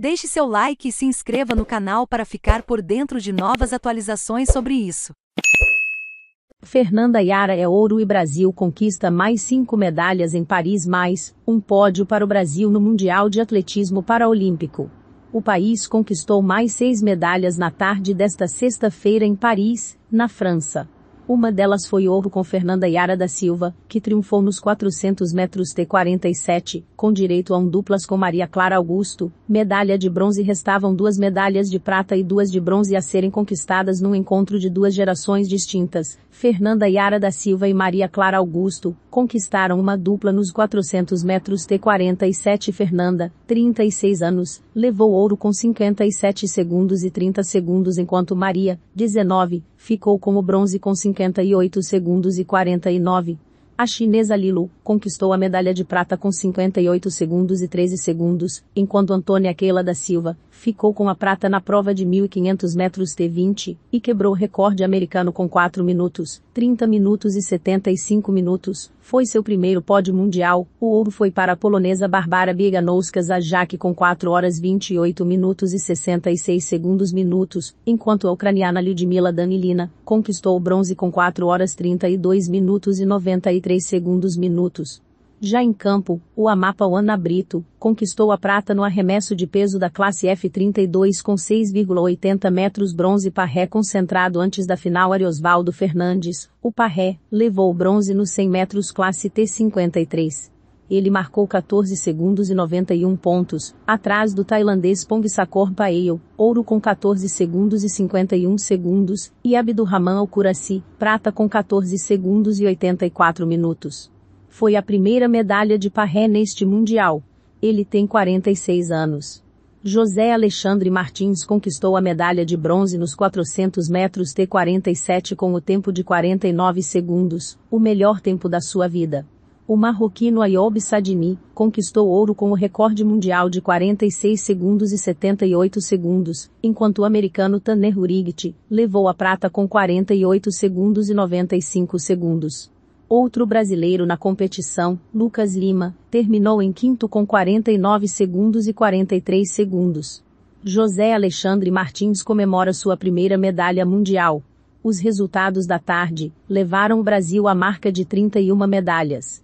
Deixe seu like e se inscreva no canal para ficar por dentro de novas atualizações sobre isso. Fernanda Yara é ouro e Brasil conquista mais cinco medalhas em Paris mais um pódio para o Brasil no Mundial de Atletismo Paralímpico. O país conquistou mais seis medalhas na tarde desta sexta-feira em Paris, na França. Uma delas foi ouro com Fernanda Yara da Silva, que triunfou nos 400 metros T47, com direito a um duplas com Maria Clara Augusto, medalha de bronze restavam duas medalhas de prata e duas de bronze a serem conquistadas num encontro de duas gerações distintas. Fernanda Yara da Silva e Maria Clara Augusto conquistaram uma dupla nos 400 metros T47 Fernanda, 36 anos, levou ouro com 57 segundos e 30 segundos enquanto Maria, 19, ficou como bronze com 58 segundos e 49. A chinesa Lilo conquistou a medalha de prata com 58 segundos e 13 segundos, enquanto Antônia Keila da Silva, ficou com a prata na prova de 1.500 metros T20 e quebrou o recorde americano com 4 minutos, 30 minutos e 75 minutos. Foi seu primeiro pódio mundial. O ouro foi para a polonesa Barbara Bieganowska Zajak com 4 horas 28 minutos e 66 segundos minutos, enquanto a ucraniana Lyudmila Danilina conquistou o bronze com 4 horas 32 minutos e 93 segundos minutos. Já em campo, o Amapawana Brito conquistou a prata no arremesso de peso da classe F32 com 6,80 metros bronze Parré concentrado antes da final Ariosvaldo Fernandes. O Parré levou o bronze nos 100 metros classe T53. Ele marcou 14 segundos e 91 pontos, atrás do tailandês Pongsakorn Paeo, ouro com 14 segundos e 51 segundos, e Abdurrahman Al-Kurasi, prata com 14 segundos e 84 minutos. Foi a primeira medalha de Parré neste Mundial. Ele tem 46 anos. José Alexandre Martins conquistou a medalha de bronze nos 400 metros T47 com o tempo de 49 segundos, o melhor tempo da sua vida. O marroquino Ayoub Sadini conquistou ouro com o recorde mundial de 46 segundos e 78 segundos, enquanto o americano Tanner Hurigt levou a prata com 48 segundos e 95 segundos. Outro brasileiro na competição, Lucas Lima, terminou em quinto com 49 segundos e 43 segundos. José Alexandre Martins comemora sua primeira medalha mundial. Os resultados da tarde levaram o Brasil à marca de 31 medalhas.